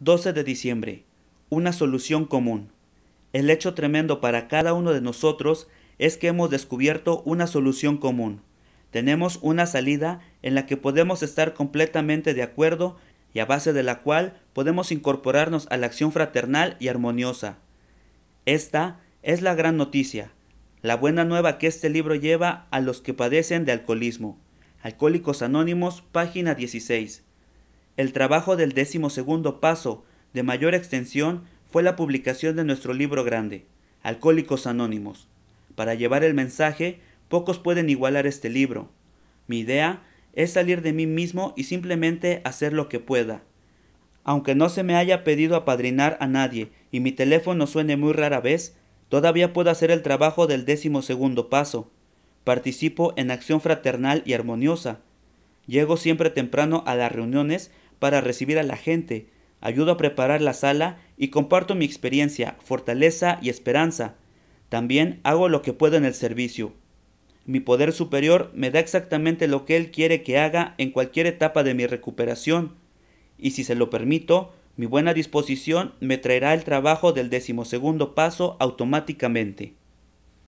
12 de diciembre. Una solución común. El hecho tremendo para cada uno de nosotros es que hemos descubierto una solución común. Tenemos una salida en la que podemos estar completamente de acuerdo y a base de la cual podemos incorporarnos a la acción fraternal y armoniosa. Esta es la gran noticia, la buena nueva que este libro lleva a los que padecen de alcoholismo. Alcohólicos Anónimos, página 16. El trabajo del décimo segundo paso de mayor extensión fue la publicación de nuestro libro grande, Alcohólicos Anónimos. Para llevar el mensaje, pocos pueden igualar este libro. Mi idea es salir de mí mismo y simplemente hacer lo que pueda. Aunque no se me haya pedido apadrinar a nadie y mi teléfono suene muy rara vez, todavía puedo hacer el trabajo del décimo segundo paso. Participo en acción fraternal y armoniosa. Llego siempre temprano a las reuniones para recibir a la gente, ayudo a preparar la sala y comparto mi experiencia, fortaleza y esperanza. También hago lo que puedo en el servicio. Mi poder superior me da exactamente lo que Él quiere que haga en cualquier etapa de mi recuperación, y si se lo permito, mi buena disposición me traerá el trabajo del decimosegundo paso automáticamente.